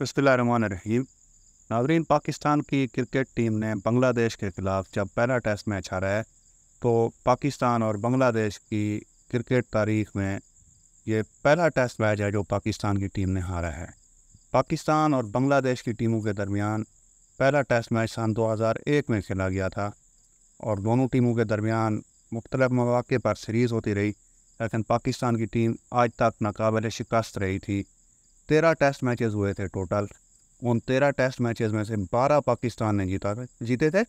बसमीम नाजरीन पाकिस्तान की क्रिकेट टीम ने बांग्लादेश के ख़िलाफ़ जब पहला टेस्ट मैच हारा है तो पाकिस्तान और बांग्लादेश की क्रिकेट तारीख में ये पहला टेस्ट मैच है जो पाकिस्तान की टीम ने हारा है पाकिस्तान और बांग्लादेश की टीमों के दरमियान पहला टेस्ट मैच सन 2001 में खेला गया था और दोनों टीमों के दरमियान मुख्तलिफ मौाक़े पर सीरीज़ होती रही लेकिन पाकिस्तान की टीम आज तक नाकबिल शिकस्त रही थी तेरह टेस्ट मैचेस हुए थे टोटल उन तेरह टेस्ट मैचेस में से बारह पाकिस्तान ने जीता जीते थे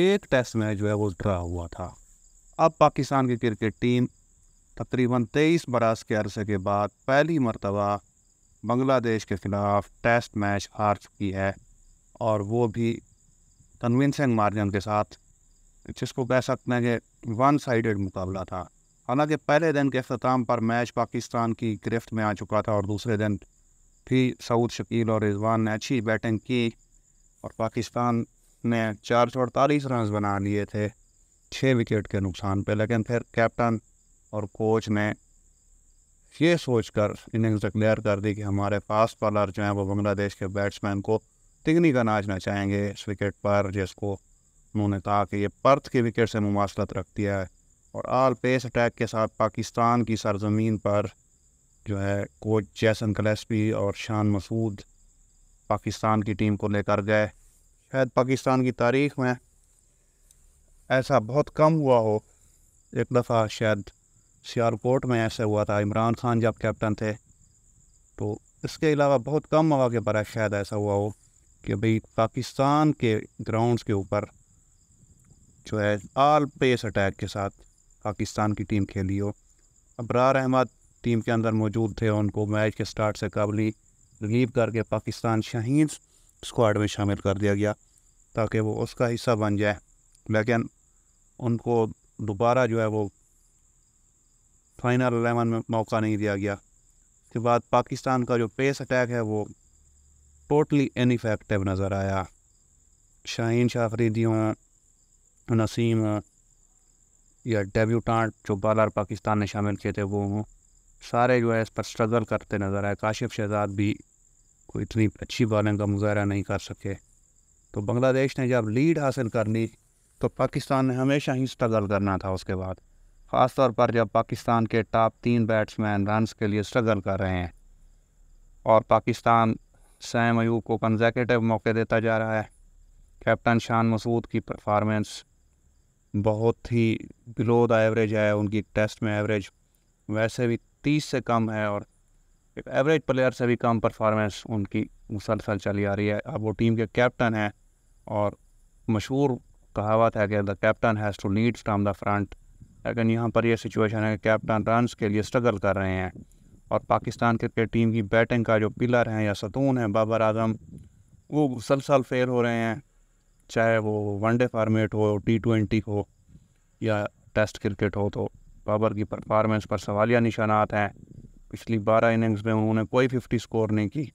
एक टेस्ट मैच जो है वो ड्रा हुआ था अब पाकिस्तान की क्रिकेट टीम तकरीबन तेईस बरस के अरसे के बाद पहली मरतबा बांग्लादेश के ख़िलाफ़ टेस्ट मैच हार चुकी है और वो भी कन्विंसिंग मार्जिन के साथ जिसको कह सकते हैं कि वन साइडेड मुकाबला था हालांकि पहले दिन के अख्ताम पर मैच पाकिस्तान की गिरफ्त में आ चुका था और दूसरे दिन फिर सऊद शकील और रिजवान ने अच्छी बैटिंग की और पाकिस्तान ने चार सौ अड़तालीस रन बना लिए थे छः विकेट के नुकसान पे लेकिन फिर कैप्टन और कोच ने ये सोचकर इनिंग्स डिक्लेयर कर दी कि हमारे फास्ट बॉलर जो हैं वो बांग्लादेश के बैट्समैन को तिगनी का नाचना चाहेंगे इस विकेट पर जिसको उन्होंने कहा कि ये पर्थ की विकेट से मुासलत रखती है और आल पेस अटैक के साथ पाकिस्तान की सरजमीन पर जो है कोच जैसन गलेसपी और शान मसूद पाकिस्तान की टीम को लेकर गए शायद पाकिस्तान की तारीख में ऐसा बहुत कम हुआ हो एक दफ़ा शायद सियालकोट में ऐसा हुआ था इमरान खान जब कैप्टन थे तो इसके अलावा बहुत कम मौके पर शायद ऐसा हुआ हो कि भाई पाकिस्तान के ग्राउंड्स के ऊपर जो है आल पेस अटैक के साथ पाकिस्तान की टीम खेली हो अबरार अहमद टीम के अंदर मौजूद थे उनको मैच के स्टार्ट से कबल ही रिलीव करके पाकिस्तान शहीन स्क्वाड में शामिल कर दिया गया ताकि वो उसका हिस्सा बन जाए लेकिन उनको दोबारा जो है वो फाइनल एलेवन में मौका नहीं दिया गया उसके बाद पाकिस्तान का जो पेस अटैक है वो टोटली इनफेक्टिव नज़र आया शाहीन शाहरीदी हों नसीम हों या डेब्यूटांट जो बॉलर पाकिस्तान ने शामिल किए थे वो हों सारे जो है इस पर स्ट्रगल करते नज़र आए काशिफ शहजाद भी कोई इतनी अच्छी बॉलिंग का मुजाहरा नहीं कर सके तो बांग्लादेश ने जब लीड हासिल कर ली तो पाकिस्तान ने हमेशा ही स्ट्रगल करना था उसके बाद ख़ास तौर पर जब पाकिस्तान के टॉप तीन बैट्समैन रन के लिए स्ट्रगल कर रहे हैं और पाकिस्तान सैम अयूब को कन्जैकेटिव मौके देता जा रहा है कैप्टन शान मसूद की परफॉर्मेंस बहुत ही बिलो द एवरेज है उनकी टेस्ट में एवरेज वैसे भी तीस से कम है और एक एवरेज प्लेयर से भी कम परफॉर्मेंस उनकी मुसलसल चली आ रही है अब वो टीम के कैप्टन हैं और मशहूर कहावत है कि the captain has to lead from the front लेकिन यहाँ पर यह सिचुएशन है कि कैप्टन रनस के लिए स्ट्रगल कर रहे हैं और पाकिस्तान क्रिकेट टीम की बैटिंग का जो पिलर हैं या सतून है बाबर आजम वो मुसलसल फेल हो रहे हैं चाहे वो वनडे फार्मेट हो टी ट्वेंटी हो या टेस्ट क्रिकेट हो तो बाबर की परफॉर्मेंस पर सवालिया निशानात हैं पिछली बारह इनिंग्स में उन्होंने कोई फिफ्टी स्कोर नहीं की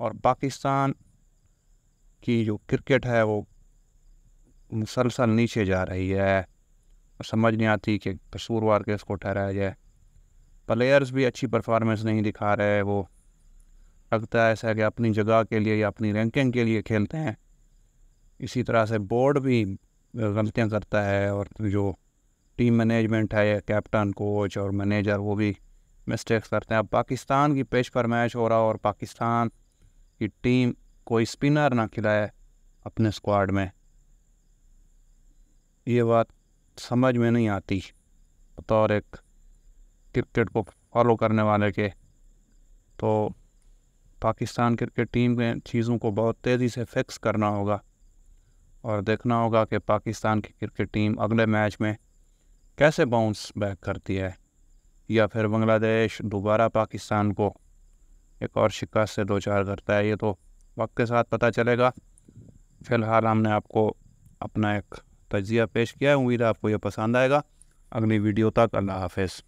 और पाकिस्तान की जो क्रिकेट है वो मुसलसल नीचे जा रही है और समझ नहीं आती कि कसूरवार के इसको ठहराया जाए प्लेयर्स भी अच्छी परफॉर्मेंस नहीं दिखा रहे वो लगता है ऐसा कि अपनी जगह के लिए या अपनी रैंकिंग के लिए खेलते हैं इसी तरह से बोर्ड भी गलतियाँ करता है और जो टीम मैनेजमेंट है या कैप्टन कोच और मैनेजर वो भी मिस्टेक्स करते हैं अब पाकिस्तान की पिच पर मैच हो रहा और पाकिस्तान की टीम कोई स्पिनर ना खिलाए अपने स्क्वाड में ये बात समझ में नहीं आती बतौर एक क्रिकेट को फॉलो करने वाले के तो पाकिस्तान क्रिकेट टीम के चीज़ों को बहुत तेज़ी से फिक्स करना होगा और देखना होगा कि पाकिस्तान की क्रिकेट टीम अगले मैच में कैसे बाउंस बैक करती है या फिर बांग्लादेश दोबारा पाकिस्तान को एक और शिकस्त से दो चार करता है ये तो वक्त के साथ पता चलेगा फ़िलहाल हमने आपको अपना एक तजिया पेश किया है उम्मीद है आपको ये पसंद आएगा अगली वीडियो तक अल्लाह हाफिज़